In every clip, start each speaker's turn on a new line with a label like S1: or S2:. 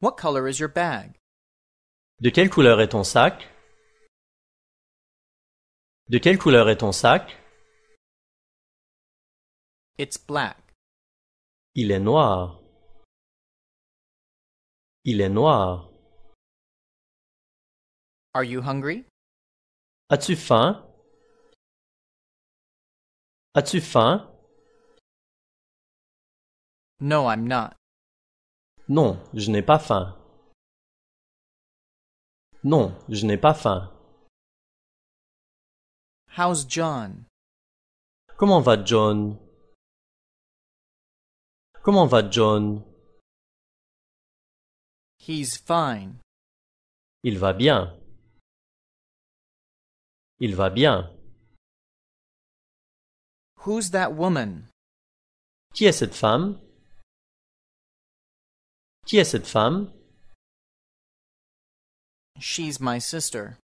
S1: What color is your bag? De quelle couleur est ton sac? De quelle couleur est ton sac? It's black. Il est noir. Il est noir. Are you hungry? As-tu faim? As-tu faim? No, I'm not. Non, je n'ai pas faim. Non, je n'ai pas faim. How's John? Comment va John? Comment va John? He's fine. Il va bien. Il va bien. Who's that woman? Qui est cette femme? Qui est cette femme? She's my sister.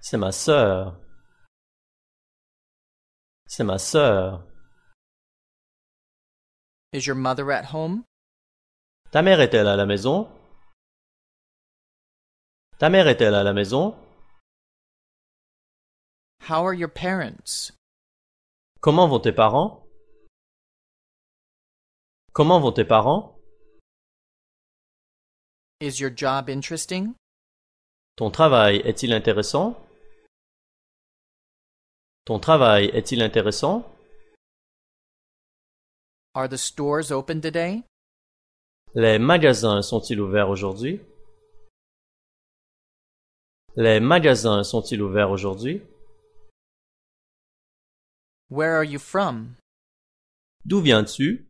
S1: C'est ma sœur. C'est ma sœur. Is your mother at home? Ta mère est-elle à la maison? Ta mère est-elle à la maison? How are your parents? Comment vont tes parents? Comment vont tes parents? Is your job interesting?
S2: Ton travail est-il intéressant? Ton travail est-il intéressant?
S1: Are the stores open today? Les magasins sont-ils ouverts aujourd'hui? Les magasins sont-ils ouverts aujourd'hui? Where are you from? D'où viens-tu?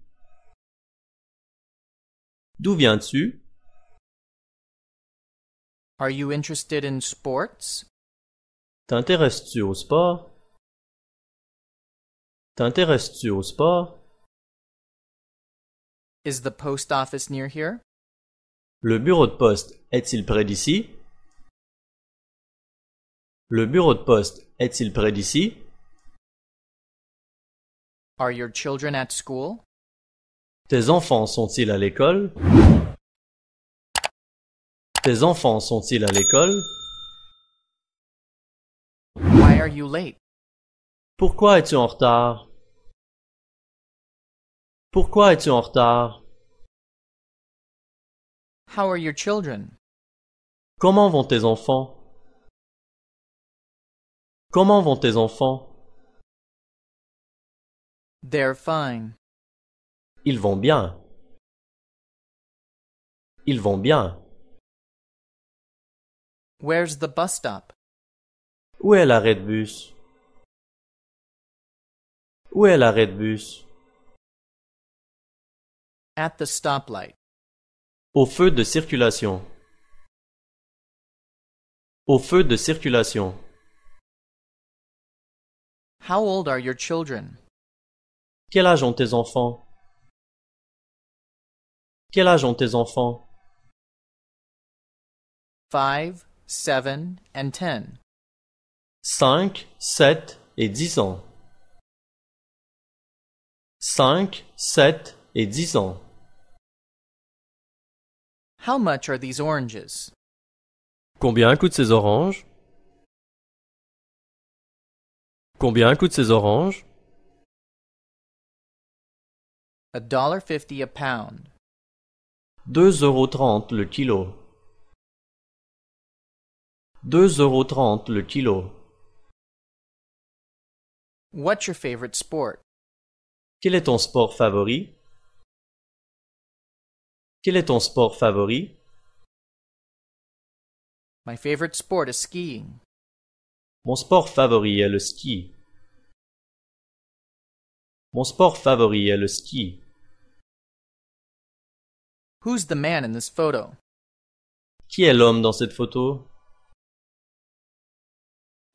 S1: D'où viens-tu? Are you interested in sports? T'intéresses-tu au sport? T'intéresses-tu au sport? Is the post office near here? Le bureau de poste est-il près d'ici?
S2: Le bureau de poste est-il près d'ici?
S3: Are your children at school?
S2: Tes enfants sont-ils à l'école? Tes enfants sont-ils à l'école Why are you late? Pourquoi es-tu en retard
S1: Pourquoi es-tu en retard How are your children? Comment vont tes enfants Comment vont tes enfants They're fine. Ils vont bien. Ils vont bien. Where's the bus stop? Où est l'arrêt de bus? Où est l'arrêt de bus? At the stoplight. Au feu de circulation. Au feu de circulation. How old are your children? Quel âge ont tes enfants? Quel âge ont tes enfants? Five, 7 and 10 5, 7 et 10 ans.
S2: 5, 7 et 10 ans.
S3: How much are these oranges?
S2: Combien coûtent ces oranges?
S1: Combien coûtent ces oranges? A dollar fifty a pound. 2,30 euros le kilo deux le kilo. What's your favorite sport? Quel est ton sport favori? Quel est ton sport favori? My favorite sport is skiing. Mon sport favori est le ski. Mon sport favori est le ski. Who's the man in this photo? Qui est l'homme dans cette photo?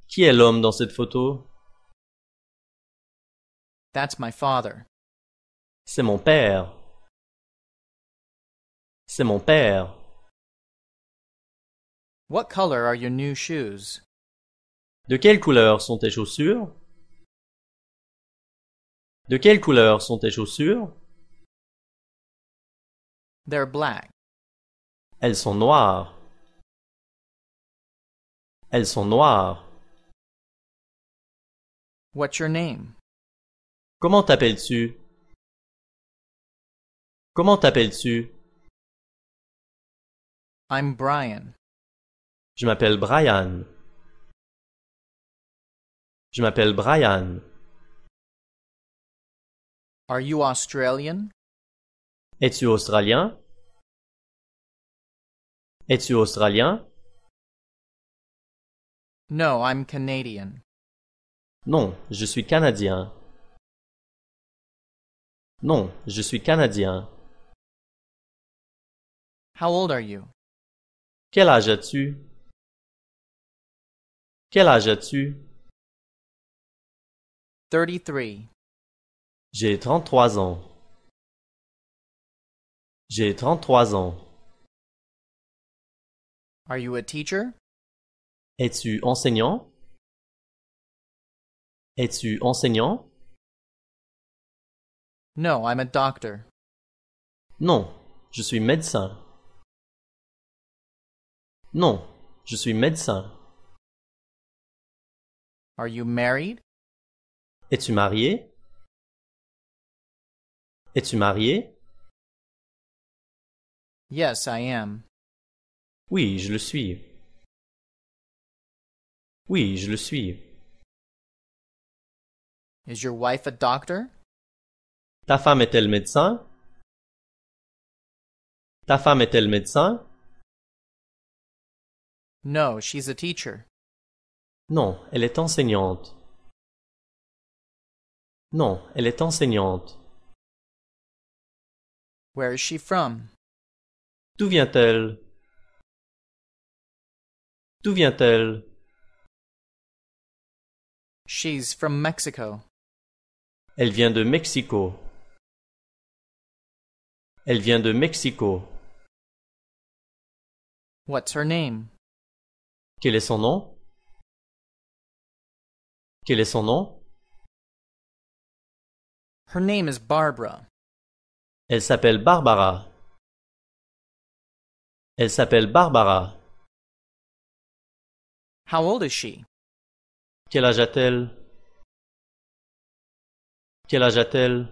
S1: Qui est l'homme dans cette photo? That's my father. C'est mon père. C'est mon père. What color are your new shoes? De quelle couleur sont tes chaussures? De quelle couleur sont tes chaussures? They're black. Elles sont noires. Elles sont noires. What's your name? Comment t'appelles-tu? Comment t'appelles-tu? I'm Brian. Je m'appelle Brian. Je m'appelle Brian. Are you Australian? Es-tu australien? Es-tu australien? No, I'm Canadian. Non, je suis canadien. Non, je suis canadien. How old are you? Quel âge as-tu? Quel âge as-tu? 33. J'ai 33 ans. J'ai 33 ans. Are you a teacher? Es-tu enseignant? Es-tu enseignant? No, I'm a doctor. Non, je suis médecin. Non, je suis médecin. Are you married? Es-tu marié? Es-tu marié? Yes, I am. Oui, je le suis. Oui, je le suis. Is your wife a doctor? Ta femme est-elle médecin? Ta femme est-elle médecin? No, she's a teacher. Non, elle est enseignante. Non, elle est enseignante. Where is she from? D'où vient-elle? D'où vient-elle? She's from Mexico. Elle vient de Mexico. Elle vient de Mexico. What's her name? Quel est son nom? Quel est son nom? Her name is Barbara. Elle s'appelle Barbara. Elle s'appelle Barbara. How old is she? Quel âge a-t-elle? Quel âge a-t-elle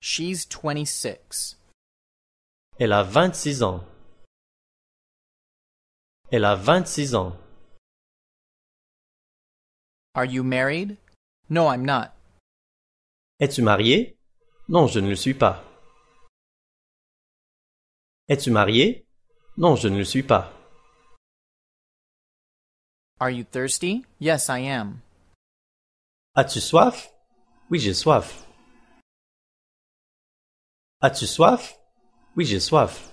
S1: She's 26. Elle a 26 ans. Elle a 26 ans. Are you married? No, I'm not. Es-tu marié? Non, je ne le suis pas. Es-tu marié? Non, je ne le suis pas. Are you thirsty? Yes, I am. As-tu soif? Oui j'ai soif. As-tu soif?
S2: Oui j'ai soif.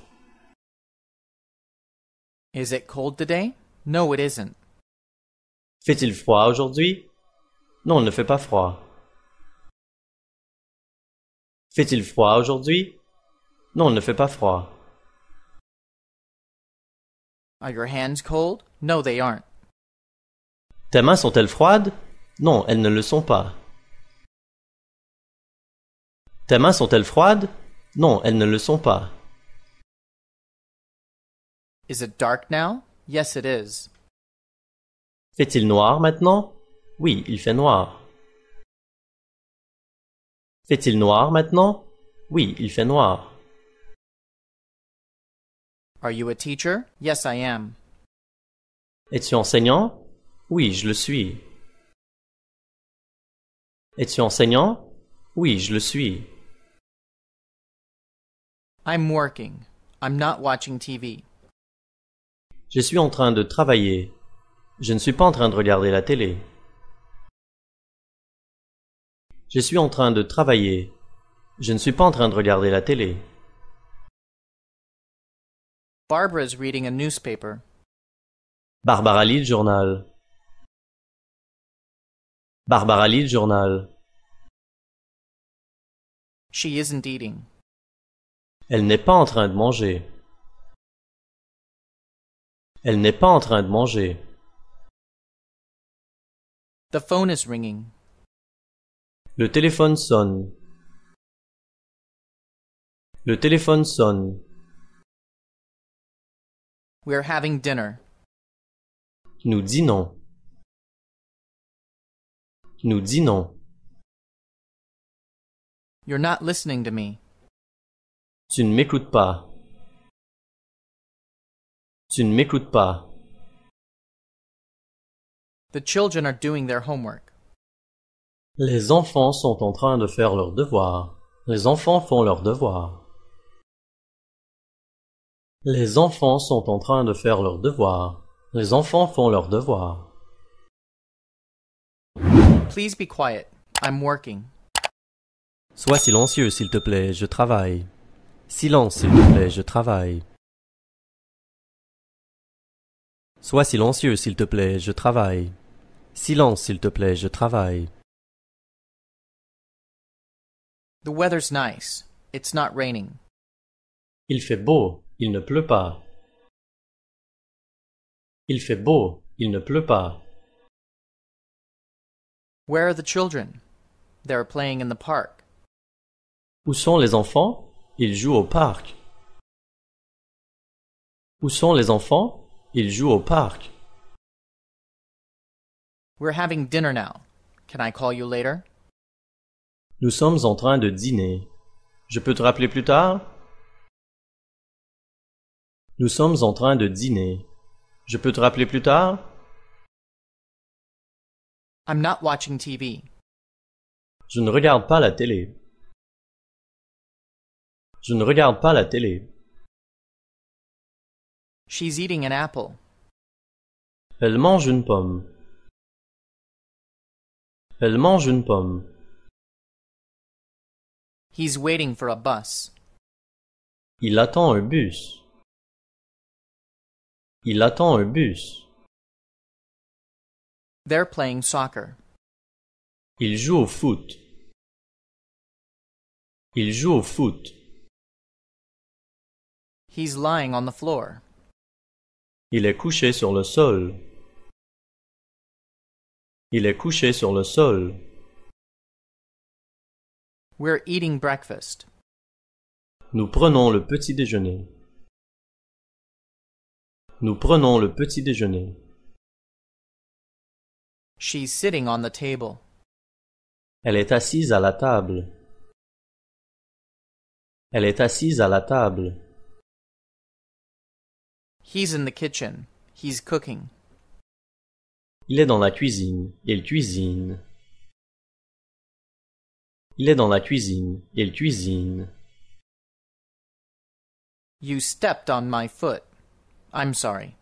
S3: Is it cold today?
S2: No, it isn't. Fait-il froid aujourd'hui? Non, il ne fait pas froid. Fait-il froid aujourd'hui? Non, il ne fait pas froid.
S3: Are your hands cold? No, they aren't.
S2: Tes mains sont-elles froides? Non, elles ne le sont pas. Tes mains sont-elles froides Non, elles ne le sont pas.
S3: Is it dark now? Yes, it is.
S2: Fait-il noir maintenant Oui, il fait noir. Fait-il noir maintenant Oui, il fait noir.
S1: Yes, am. Es-tu enseignant Oui, je le suis.
S2: Es-tu enseignant? Oui, je le suis.
S3: I'm working. I'm not watching TV.
S2: Je suis en train de travailler. Je ne suis pas en train de regarder la télé. Je suis en train de travailler. Je ne suis pas en train de regarder la télé.
S1: Barbara is reading a newspaper. Barbara lit le journal. Barbara Lee le journal. She isn't eating. Elle n'est pas en train de manger. Elle n'est pas en train de manger. The phone is ringing. Le téléphone sonne. Le téléphone sonne. We're having dinner. Nous dînons. Nous dînons. You're not listening to me. Tu ne m'écoutes pas. Tu ne m'écoutes pas. The children are doing their homework.
S2: Les enfants sont en train de faire leur devoir. Les enfants font leur devoir. Les enfants sont en train de faire leur devoir. Les enfants font leur devoir.
S3: Please be quiet. I'm working.
S2: Sois silencieux, s'il te plaît, je travaille. Silence, s'il te plaît, je travaille. Sois silencieux, s'il te plaît, je travaille. Silence, s'il te plaît, je travaille.
S1: The weather's nice. It's not raining. Il fait beau, il ne pleut pas. Il fait
S2: beau, il ne pleut pas.
S1: Where are the children?
S3: They are playing in the park.
S2: Où sont les enfants? Ils jouent au parc. Où sont les enfants? Ils jouent au parc.
S3: We're having dinner now. Can I call you later?
S2: Nous sommes en train de dîner. Je peux te rappeler plus tard? Nous sommes en train de dîner. Je peux te rappeler plus
S1: tard? I'm not watching TV. Je ne regarde pas la télé. Je ne regarde pas la télé. She's eating an apple. Elle mange une pomme. Elle mange une pomme. He's waiting for a bus. Il attend un bus. Il attend un bus. They're playing soccer. Il jouent au foot. Il joue au foot. He's lying on the floor. Il est couché sur le sol. Il est couché sur le sol. We're eating breakfast. Nous prenons le petit déjeuner. Nous prenons le petit déjeuner. She's sitting on the table. Elle
S2: est assise à la table. Elle est assise à la table.
S1: He's in the kitchen. He's cooking. Il est dans la cuisine. Il cuisine. Il est dans la cuisine. Il cuisine.
S3: You stepped on my foot. I'm sorry.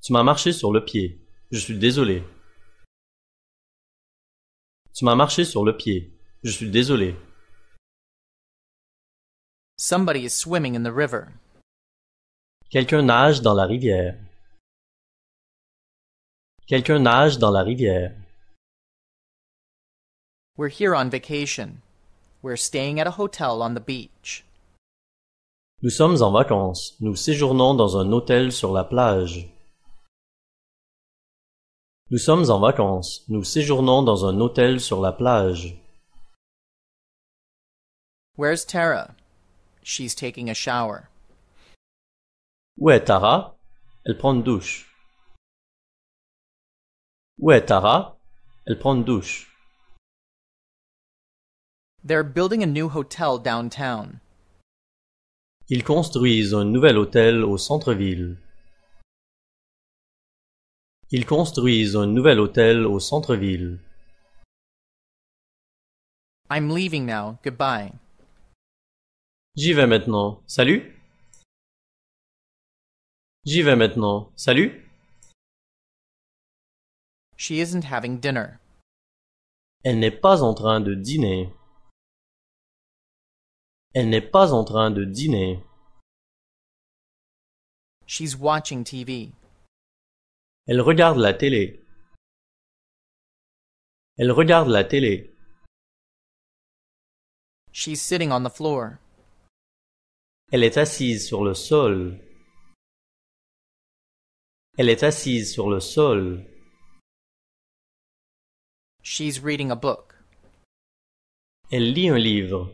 S2: Tu m'as marché sur le pied. Je suis désolé. Tu m'as marché sur le pied. Je suis désolé. Somebody
S3: is swimming in the river.
S2: Quelqu'un nage dans la rivière.
S1: Quelqu'un nage dans la rivière.
S3: We're here on vacation. We're staying at a hotel on the beach.
S2: Nous sommes en vacances. Nous séjournons dans un hôtel sur la plage. Nous sommes en vacances, nous séjournons dans un hôtel sur la plage.
S1: Where's Tara? She's
S3: taking a shower.
S2: Où est Tara? Elle prend une douche. Où est Tara? Elle prend douche.
S1: They're building a new hotel downtown.
S2: Ils construisent un nouvel hôtel au centre-ville. Ils construisent un nouvel hôtel au centre-ville.
S3: I'm leaving now. Goodbye.
S2: J'y vais maintenant.
S1: Salut. J'y vais maintenant. Salut. She isn't having dinner. Elle n'est pas en train de dîner. Elle n'est pas en train de dîner. She's watching TV. Elle regarde la télé. Elle regarde la télé. She's sitting on the floor. Elle est assise sur le sol. Elle est assise sur le sol. She's reading a book. Elle lit un livre.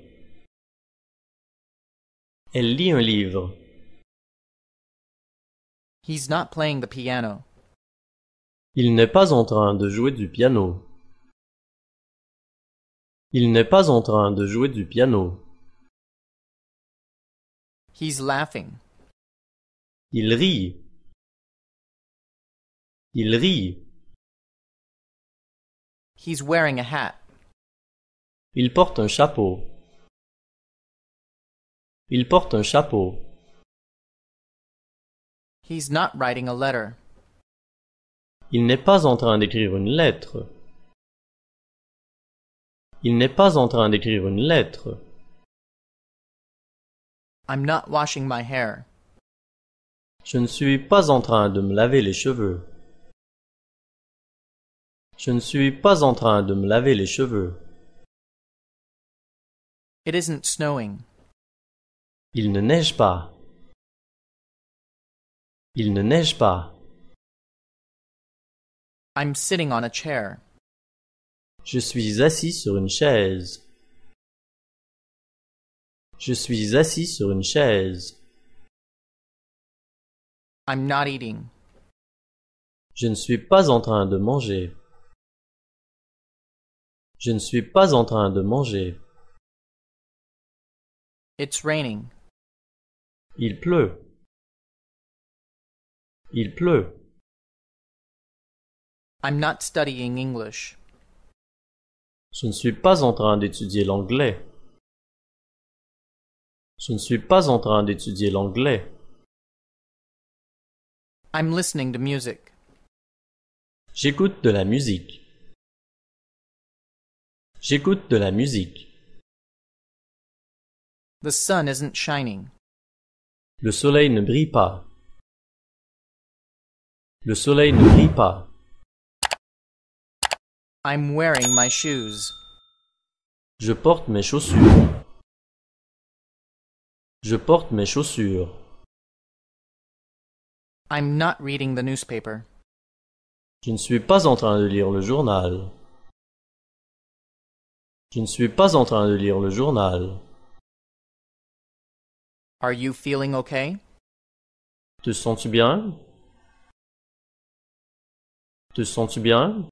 S1: Elle lit un livre. He's not playing the piano. Il n'est pas en train de jouer du piano. Il n'est pas en train de jouer du piano. He's laughing. Il rit. Il rit. He's wearing a hat. Il porte un chapeau. Il porte un chapeau. He's not writing a letter. Il n'est pas en train d'écrire une lettre.
S2: Il n'est pas en train d'écrire une lettre.
S3: I'm not washing my hair.
S2: Je ne suis pas en train de me laver les cheveux. Je ne suis pas en train de me laver les cheveux.
S1: It isn't snowing. Il ne neige pas. Il ne neige pas. I'm sitting on a chair. Je suis assis sur une chaise. Je suis assis sur une chaise. I'm not eating. Je ne suis pas en train de manger. Je ne suis pas en train de manger. It's raining. Il pleut. Il pleut. I'm not studying English. Je
S2: ne suis pas en train d'étudier l'anglais. Je ne suis pas en train d'étudier l'anglais.
S1: I'm listening to music. J'écoute de la musique. J'écoute de la musique. The sun isn't shining. Le soleil ne brille pas. Le soleil ne brille pas. I'm wearing my shoes. Je porte mes chaussures. Je porte mes chaussures.
S3: I'm not reading the newspaper.
S1: Je ne suis pas en train de lire le journal. Je ne suis pas en train de lire le journal. Are you feeling okay? Te sens-tu bien? Te sens-tu bien?